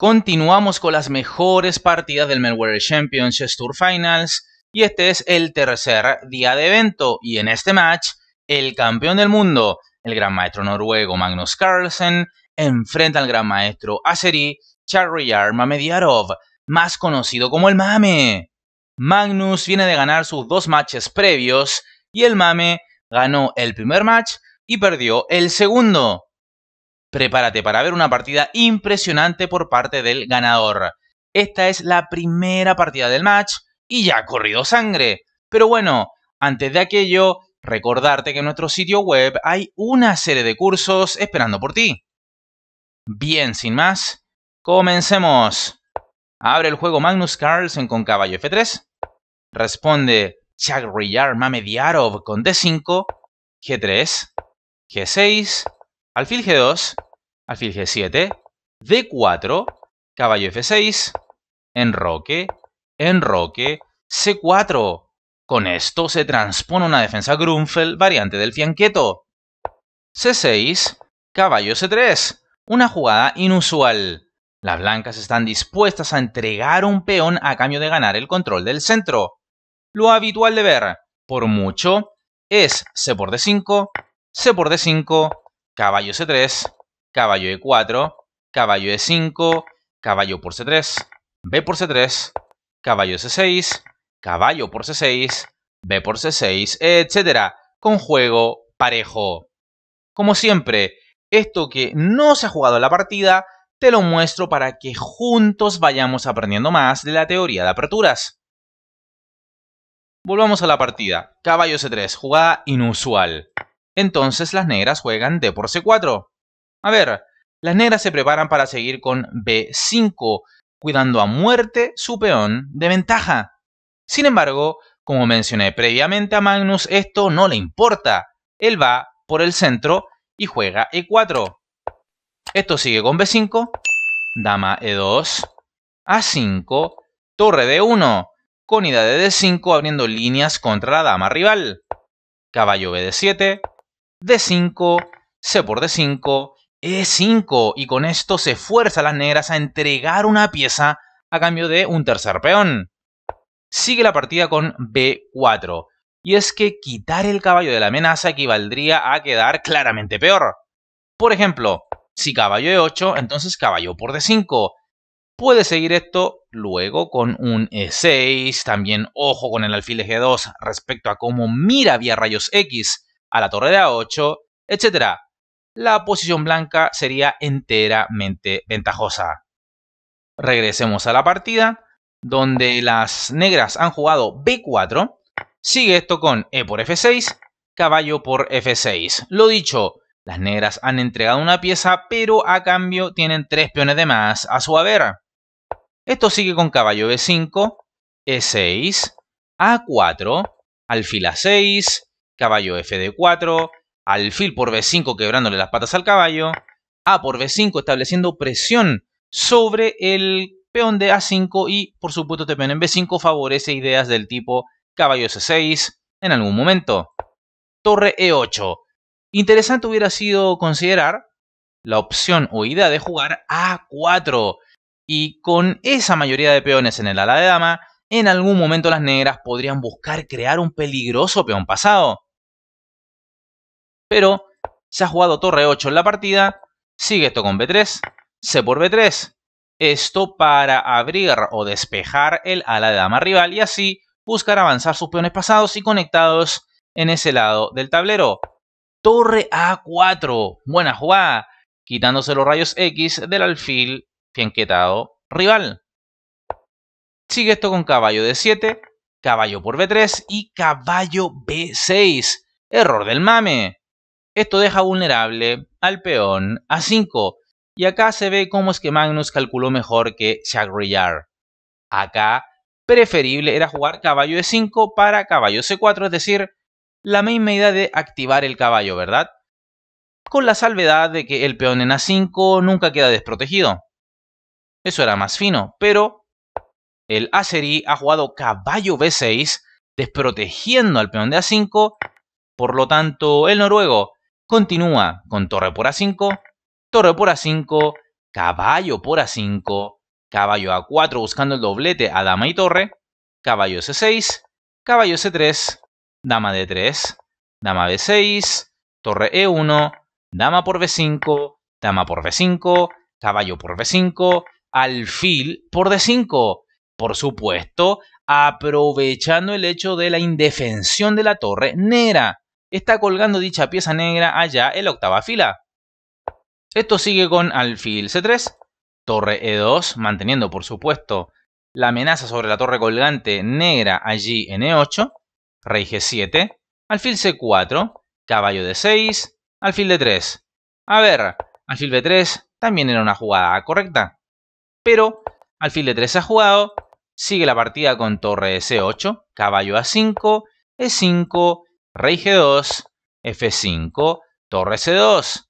Continuamos con las mejores partidas del Melware Champions Tour Finals y este es el tercer día de evento y en este match el campeón del mundo, el gran maestro noruego Magnus Carlsen, enfrenta al gran maestro azerí Charriar Mamediarov, más conocido como el Mame. Magnus viene de ganar sus dos matches previos y el Mame ganó el primer match y perdió el segundo. Prepárate para ver una partida impresionante por parte del ganador. Esta es la primera partida del match y ya ha corrido sangre. Pero bueno, antes de aquello, recordarte que en nuestro sitio web hay una serie de cursos esperando por ti. Bien, sin más, comencemos. Abre el juego Magnus Carlsen con caballo F3. Responde Chagriar Mamediarov con D5, G3, G6, alfil G2, alfil G7, D4, caballo F6, enroque, enroque, C4. Con esto se transpone una defensa Grunfeld variante del fianqueto. C6, caballo C3. Una jugada inusual. Las blancas están dispuestas a entregar un peón a cambio de ganar el control del centro. Lo habitual de ver, por mucho, es C por D5, C por D5, caballo C3, caballo E4, caballo E5, caballo por C3, B por C3, caballo C6, caballo por C6, B por C6, etc. Con juego parejo. Como siempre, esto que no se ha jugado en la partida, te lo muestro para que juntos vayamos aprendiendo más de la teoría de aperturas. Volvamos a la partida. Caballo C3, jugada inusual. Entonces las negras juegan D por C4. A ver, las negras se preparan para seguir con B5, cuidando a muerte su peón de ventaja. Sin embargo, como mencioné previamente a Magnus, esto no le importa. Él va por el centro y juega E4. Esto sigue con B5, dama E2, A5, torre D1, con ida de D5 abriendo líneas contra la dama rival. Caballo B de 7 D5, C por D5, E5. Y con esto se fuerza a las negras a entregar una pieza a cambio de un tercer peón. Sigue la partida con B4. Y es que quitar el caballo de la amenaza equivaldría a quedar claramente peor. Por ejemplo, si caballo E8, entonces caballo por D5. Puede seguir esto luego con un E6, también ojo con el alfil G2 respecto a cómo mira vía rayos X a la torre de A8, etc. La posición blanca sería enteramente ventajosa. Regresemos a la partida, donde las negras han jugado B4. Sigue esto con E por F6, caballo por F6. Lo dicho, las negras han entregado una pieza, pero a cambio tienen tres peones de más a su haber. Esto sigue con caballo B5, E6, A4, alfil A6, caballo fd 4, alfil por b5 quebrándole las patas al caballo, a por b5 estableciendo presión sobre el peón de a5 y por supuesto este peón en b5 favorece ideas del tipo caballo c6 en algún momento. Torre e8. Interesante hubiera sido considerar la opción o idea de jugar a4 y con esa mayoría de peones en el ala de dama, en algún momento las negras podrían buscar crear un peligroso peón pasado. Pero se ha jugado torre 8 en la partida. Sigue esto con B3. C por B3. Esto para abrir o despejar el ala de dama rival y así buscar avanzar sus peones pasados y conectados en ese lado del tablero. Torre A4. Buena jugada. Quitándose los rayos X del alfil fianquetado rival. Sigue esto con caballo d 7, caballo por B3 y caballo B6. Error del mame. Esto deja vulnerable al peón a 5. Y acá se ve cómo es que Magnus calculó mejor que Chagrillar. Acá preferible era jugar caballo e 5 para caballo C4, es decir, la misma idea de activar el caballo, ¿verdad? Con la salvedad de que el peón en A5 nunca queda desprotegido. Eso era más fino, pero el Aceri ha jugado caballo B6 desprotegiendo al peón de A5, por lo tanto el noruego continúa con torre por a5, torre por a5, caballo por a5, caballo a4 buscando el doblete a dama y torre, caballo c6, caballo c3, dama d3, dama b6, torre e1, dama por b5, dama por b5, caballo por b5, alfil por d5. Por supuesto, aprovechando el hecho de la indefensión de la torre negra está colgando dicha pieza negra allá en la octava fila. Esto sigue con alfil c3, torre e2, manteniendo por supuesto la amenaza sobre la torre colgante negra allí en e8, rey g7, alfil c4, caballo d6, alfil d3. A ver, alfil b3 también era una jugada correcta, pero alfil d3 se ha jugado, sigue la partida con torre e c8, caballo a5, e5, Rey G2, F5, Torre C2.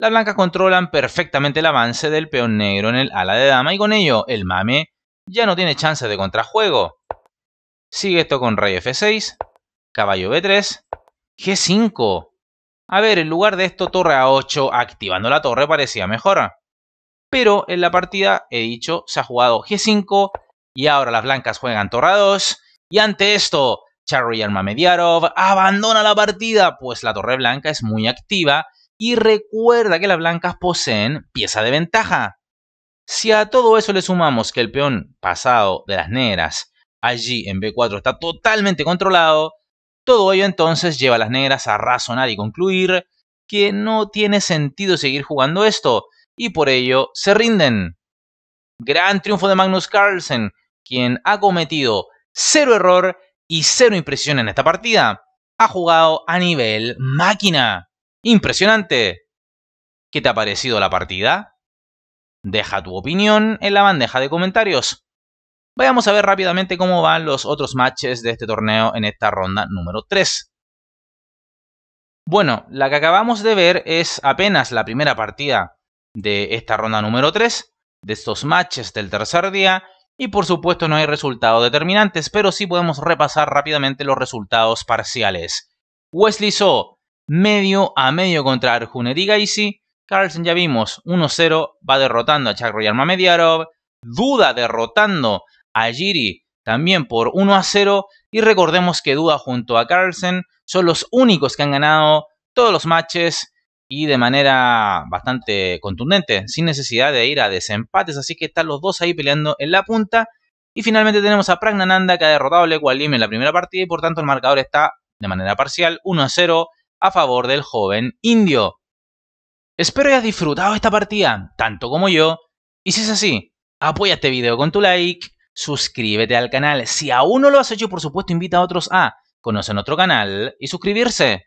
Las blancas controlan perfectamente el avance del peón negro en el ala de dama y con ello el mame ya no tiene chance de contrajuego. Sigue esto con rey F6, caballo B3, G5. A ver, en lugar de esto torre A8 activando la torre parecía mejor. Pero en la partida, he dicho, se ha jugado G5 y ahora las blancas juegan torre A2 y ante esto Charry Mediarov abandona la partida, pues la Torre Blanca es muy activa y recuerda que las blancas poseen pieza de ventaja. Si a todo eso le sumamos que el peón pasado de las negras allí en B4 está totalmente controlado, todo ello entonces lleva a las negras a razonar y concluir que no tiene sentido seguir jugando esto, y por ello se rinden. Gran triunfo de Magnus Carlsen, quien ha cometido cero error y cero impresión en esta partida, ha jugado a nivel máquina. Impresionante. ¿Qué te ha parecido la partida? Deja tu opinión en la bandeja de comentarios. Vayamos a ver rápidamente cómo van los otros matches de este torneo en esta ronda número 3. Bueno, la que acabamos de ver es apenas la primera partida de esta ronda número 3, de estos matches del tercer día, y por supuesto no hay resultados determinantes, pero sí podemos repasar rápidamente los resultados parciales. Wesley So, medio a medio contra Arjun Erigaisi. Carlsen ya vimos, 1-0, va derrotando a Chakroyan mediarov Duda derrotando a Giri también por 1-0. Y recordemos que Duda junto a Carlsen son los únicos que han ganado todos los matches y de manera bastante contundente, sin necesidad de ir a desempates. Así que están los dos ahí peleando en la punta. Y finalmente tenemos a Pragnananda que ha derrotado a en la primera partida y por tanto el marcador está de manera parcial 1 a 0 a favor del joven indio. Espero hayas disfrutado esta partida, tanto como yo. Y si es así, apoya este video con tu like, suscríbete al canal. Si aún no lo has hecho, por supuesto, invita a otros a conocer nuestro canal y suscribirse.